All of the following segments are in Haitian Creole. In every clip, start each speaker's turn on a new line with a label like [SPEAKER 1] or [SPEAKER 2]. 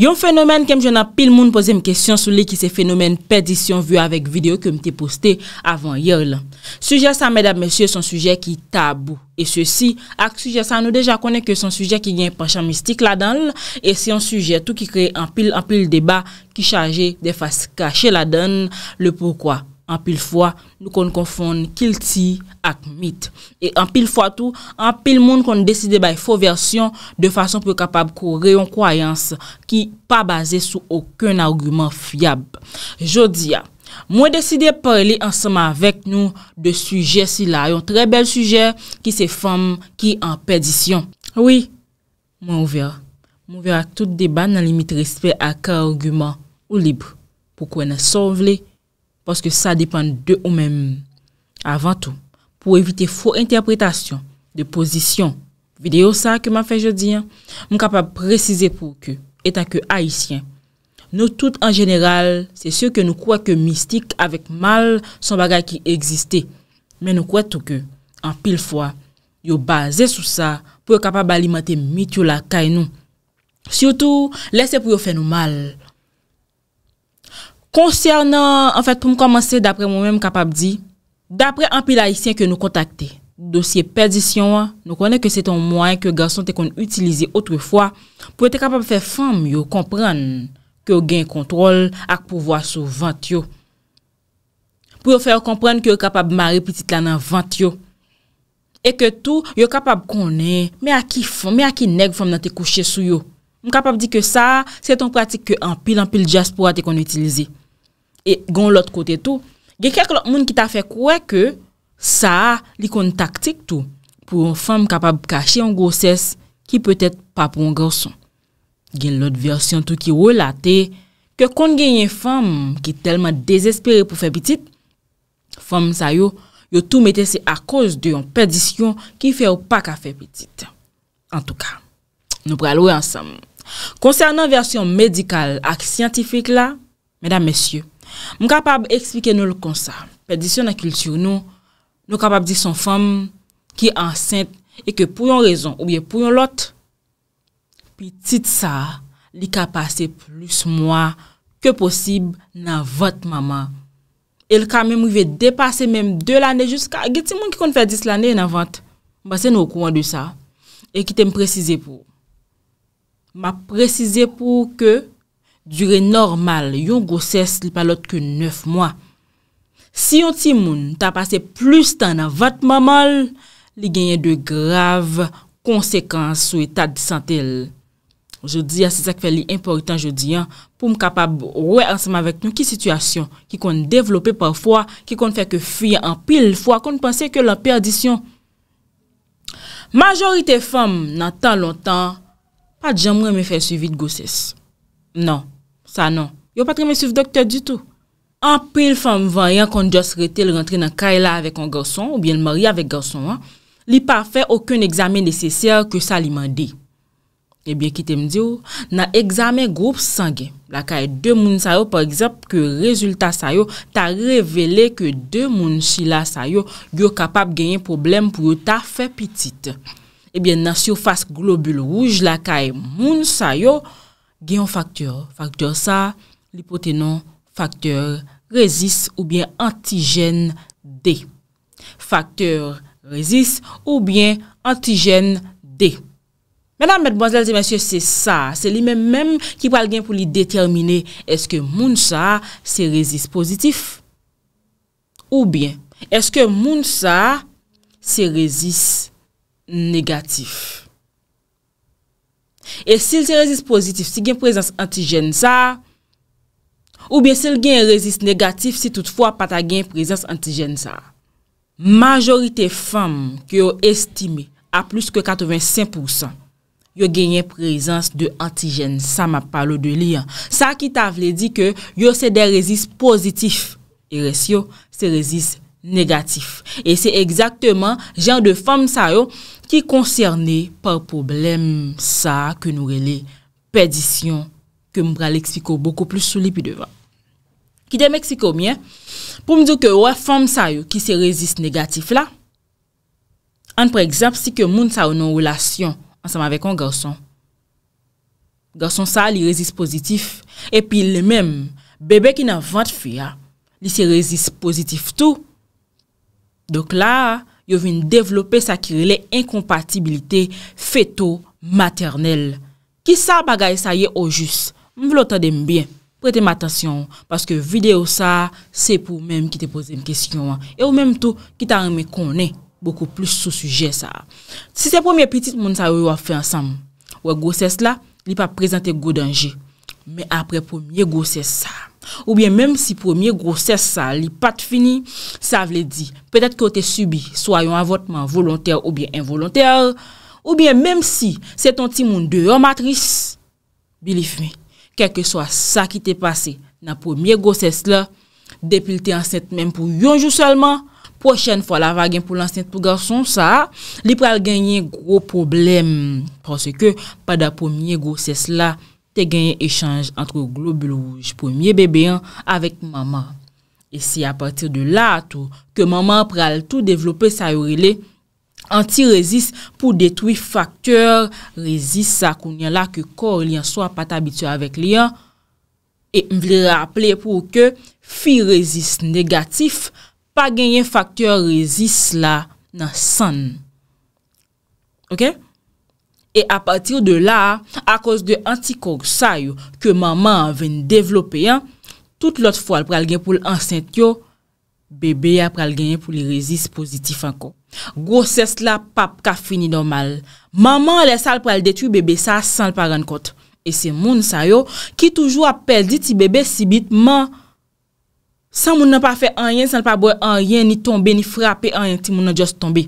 [SPEAKER 1] Yon fenomen kem jona pil moun pose m kesyon sou li ki se fenomen perdisyon vu avèk video kem te poste avon yon. Sujè sa mèdab mèsyè son sujè ki tabou. E sè si ak sujè sa nou deja konè ke son sujè ki gen penchè mistik la danl. E se yon sujè tou ki kre anpil anpil deba ki chaje defas kache la danl le poukwa. An pil fwa, nou kon kon fon kil ti ak mit. E an pil fwa tou, an pil moun kon deside bay fwo versyon de fason pou kapab kore yon kwayans ki pa base sou okun argumen fiyab. Jodi ya, mwen deside pale ansama avèk nou de suje si la. Yon tre bel suje ki se fom ki an pedisyon. Oui, mwen ouver. Mwen ouver ak tout debat nan limit respe ak ak argument ou lib. Poukwen a sovle? Pwoske sa depan de ou menm. Avantou, pou evite fwo interpretasyon de pozisyon. Videyo sa keman fe jodi, moun kapab prezize pou ke, etan ke haisyen. Nou tout an jeneral, se syo ke nou kwa ke mistik avek mal son bagay ki egziste. Men nou kwa tou ke, an pil fwa, yo baze sou sa pou yo kapab alimante mit yo la kay nou. Syoutou, lese pou yo fen nou mal. Konser nan, an fèt pou m komanse dapre m wè m kapab di, dapre an pi la isyen ke nou kontakte, dosye perdisyon an, nou konen ke se ton mwen ke garson te kon utilize otrefwa pou ete kapab fè fè fèm yo kompran ke yo gen kontrol ak pou vwa sou vant yo. Pou yo fè yo kompran ke yo kapab mari piti tlanan vant yo. E ke tou yo kapab konen me a ki neg fèm nan te kouche sou yo. M kapab di ke sa, se ton pratik ke an pi l'an pi l'jaspo a te kon utilize. Gon lot kote tou Gen kek lot moun ki ta fe kwe ke Sa li kon taktik tou Pou yon fem kapab kache yon goses Ki petet pa pou yon gerson Gen lot versyon tou ki wola te Ke kon gen yon fem Ki telman dezespire pou fe pitit Fem sa yo Yo tou metese a koz de yon perdisyon Ki fe ou pa ka fe pitit En tou ka Nou pral wè ansam Konsernan versyon medikal ak siyantifik la Medan mesye Mwen kapab eksplike nou l kon sa Pedisyon nan kultur nou Nou kapab di son fom Ki ansen E ke pou yon rezon ou ye pou yon lot Pi tit sa Li ka pase plus mwa Ke posib nan vat mama El ka mwen mwen ve depase Mwen mwen mwen mwen mwen mwen De l ane jiska Gati mwen ki kon fè dis l ane nan vat Mwen se nou kouan di sa E ki tem prezize pou Ma prezize pou ke Dure normal, yon goses li pa lot ke 9 mwa. Si yon ti moun ta pase plus tan nan vat mamal, li genye de grave konsekans sou etat di santel. Je di ya se sak fe li important, je di ya, pou m kapab wè anseman vek nou ki situasyon ki kon de devlope parfwa, ki kon fè ke fuyan an pil fwa, kon pensè ke la perdisyon. Majorite fèm nan tan lontan, pa di jam wè me fè suivi de goses. Nan. Sa nan, yo patre me souf doktor di tou. An pe l fèm vanyan kon jòs rete l rentre nan kaj la avèk an garson ou bien l mari avèk garson an, li pa fè akoun egzame nesesèr ke sa li mandè. Ebyen eh ki te mdi ou, nan egzame group sangè, la kaj de moun sa yo, par exemple, ke rezultat sa yo, ta revele ke de moun si la sa yo, yo kapap genyen problem pou yo ta fè pitite. Ebyen eh nan soufase globul rouj, la kaj moun sa yo, Genyon faktor, faktor sa, lipotenon, faktor rezis ou bien antigen D. Faktor rezis ou bien antigen D. Mèdame, mèd bonzèles et mèsyè, c'est sa. C'est li mèm mèm ki pral gen pou li déterminer est-ce que moun sa se rezis pozitif ou bien. Est-ce que moun sa se rezis negatif? E sil se rezist pozitif, si gen prezans anti-jen sa, ou bien sel gen rezist negatif, si toutfwa pata gen prezans anti-jen sa. Majorite fam ki yo estime a plus ke 85%, yo gen gen prezans de anti-jen sa, ma palo de li an. Sa ki ta vle di ke yo se de rezist pozitif, e res yo se rezist negatif. negatif. E se ekzakteman jen de fom sa yo ki konserne par problem sa ke nou re le pedisyon ke mbra leksiko boko plus sou li pi devan. Ki de meksiko mwen, pou mdou ke wè fom sa yo ki se rezist negatif la, an pre egzamp si ke moun sa ou nou wlasyon ansam avek an garson. Garson sa li rezist pozitif e pi le menm bebe ki nan vant fya li se rezist pozitif tou Dok la, yo vin devlope sa kirele enkompatibilite feto maternel. Ki sa bagay sa ye ojus? Mwen vlo tade mbyen, prete m atasyon, paske video sa, se pou mèm ki te pose m kesyon an. E ou mèm tou, ki ta reme konen, boku plus sou suje sa. Si se pwemye petit moun sa yo wafi ansam, wè goses la, li pa prezante godenje. Mè apre pòmye gòses sa. Ou bè mèm si pòmye gòses sa li pat fini, sa vle di, pèdet ki o te subi, so ayon avotman volontèr ou bè involontèr, ou bè mèm si se ton ti moun de yon matris, bilif mè, kek ke so a sa ki te pase na pòmye gòses la, depilte anset mèm pou yon jou salman, pochen fwa la vagen pou l'anset pou garson sa, li pral genye gro problem. Ponsè ke, pa da pòmye gòses la, te genye echange antro globelouj pwemye bebe an avek mama. E si apatir de la to, ke mama pral tou devlope sa yorile, anti rezist pou detwi faktor rezist sa koun yan la ke kor li an so apat abityo avek li an, e m vile rapple pou ke fi rezist negatif, pa genye faktor rezist la nan san. Ok? E apatir de la, akos de antikog sa yo ke maman ven devlope yan, tout lot fwa al pral gen pou l'ansent yo, bebe a pral gen pou l'irizis pozitif anko. Gwoses la pap ka fini normal. Maman alè sa al pral detu bebe sa san l'paran kote. E se moun sa yo ki toujou apel diti bebe sibit man, san moun nan pa fe anyen, san l'pa boye anyen, ni tombe, ni frape anyen, ti moun nan jost tombe.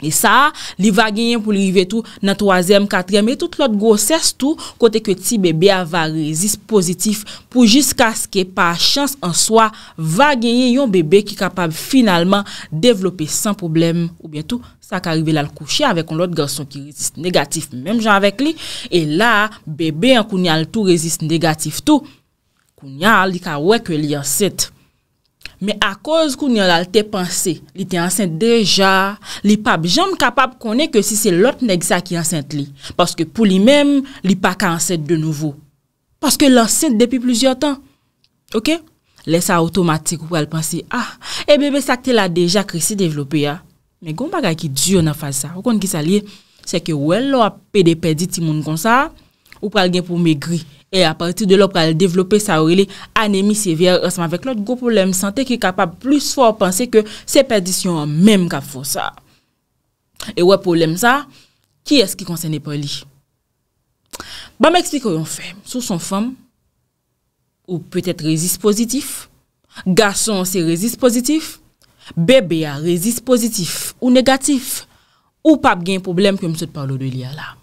[SPEAKER 1] E sa, li va genyen pou li rive tou nan 3èm, 4èm, e tout lòt gòses tou kote ke ti bebe ava rezist pozitif pou jiska skè pa chans an soa va genyen yon bebe ki kapab finalman devlopè san poublem. Ou bientou, sa ka rive lal kouche avè kon lòt galson ki rezist negatif, mèm jan avèk li. E la, bebe an kounyal tou rezist negatif tou, kounyal li ka wèk wèk li an sete. Me a koz kou ni an lal te panse, li te ansente deja, li pa jom kapap konen ke si se lot nek sa ki ansente li. Paske pou li mem, li pa ka ansente de nouvo. Paske lansente depi plouzyon tan. Ok? Le sa otomatik wèl panse, ah, e bebe sakte la deja krisi devlopi ya. Me goun baga ki djou nan faze sa. Ou kon ki sa li, se ke wèl lò a pedepedi ti moun kon sa, Ou pral gen pou megri. E a partit de lop pral devlope sa orile anemi sevye. Anseman vek not go problem sante ki kapap plus forpense ke se perdisyon an menm kap fo sa. E wè problem sa, ki es ki konsene pa li? Ba mè eksplik kon yon fe, sou son fèm, ou pwetet rezist pozitif, gason se rezist pozitif, bebe ya rezist pozitif ou negatif, ou pap gen problem ke mse te parlo de li ala.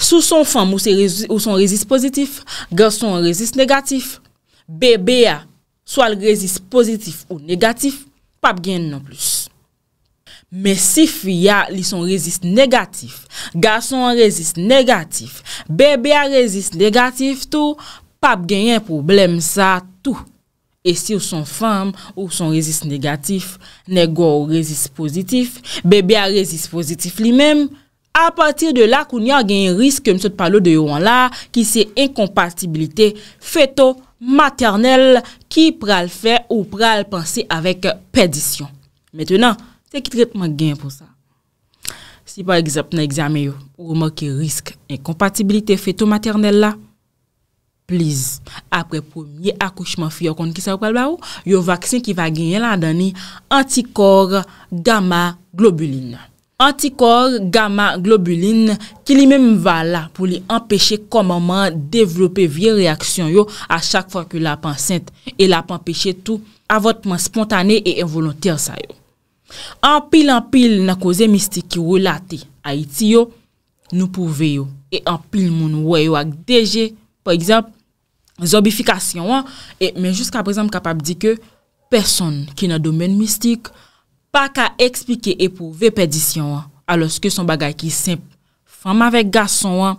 [SPEAKER 1] Sou son fèm ou son rezist pozitif, gar son rezist negatif, bebe a sou al rezist pozitif ou negatif, pap gen nan plus. Me si fèm li son rezist negatif, gar son rezist negatif, bebe a rezist negatif tou, pap gen yon problem sa tou. E si ou son fèm ou son rezist negatif, ne go ou rezist pozitif, bebe a rezist pozitif li menm, A patir de la koun yon gen yon riske msot palo de yon la ki se incompatibilite feto maternel ki pral fè ou pral panse avèk pèdisyon. Mètenan, se ki trèp man gen pou sa? Si pa egzap nan egzame yon, ou mò ki riske incompatibilite feto maternel la? Plis, apre pounye akouchman fè yon kon ki sa wakal ba ou, yon vaksin ki va gen yon la dani antikor gamma globulin. Antikor, gamma, globulin ki li menm vala pou li empeshe komoman devlope vie reaksyon yo a chak fwa ki la ap ansente e la ap empeshe tou avotman spontane e involonter sa yo. Anpil anpil nan koze mistik ki wou late a iti yo, nou pouve yo. E anpil moun woy yo ak deje, por ekzamp, zobifikasyon yo, men jiska prezamp kapab di ke, person ki nan domen mistik yo, baka ekspike epouve pedisyon an, aloske son bagay ki semp, fam avek gason an,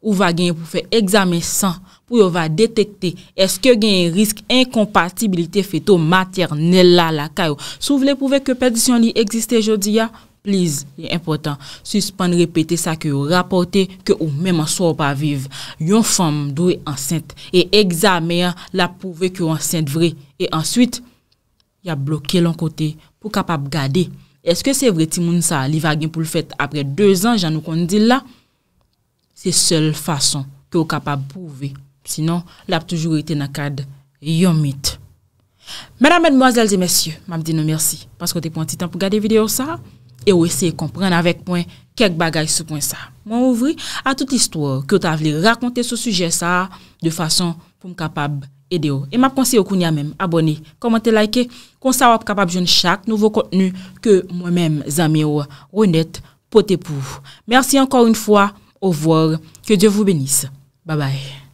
[SPEAKER 1] ou va genye pou fe examen san, pou yo va detekte, eske genye risk, enkompatibilite feto maternel la la kayo, sou vle pouve ke pedisyon li egziste jodi ya, pliz, ye impotant, suspande repete sa ke yo rapote, ke ou meman so pa vive, yon fam dwe ansente, e examen la pouve ke yo ansente vre, e answit, ya blokye lon kote yon, pou kapab gade. Eske se vre ti moun sa li vagen pou l fèt apre 2 an jan nou kon di la? Se sel fason ki ou kapab pou ve. Sinon, la pou toujou ite nakad yon mit. Madame, mademoiselles et messieurs, mab di nou mersi, paskou te pon ti tan pou gade video sa, e ou ese kompren avèk poin kek bagay sou poin sa. Moun ouvri a tout istouor ki ou ta vle rakonte sou suje sa, de fason pou m kapab gade. vous. Et m'a vous qu'on y même abonner, commenter, liker, qu'on soit capable de chaque nouveau contenu que moi-même amis honnête pote pour. Merci encore une fois. Au revoir. Que Dieu vous bénisse. Bye bye.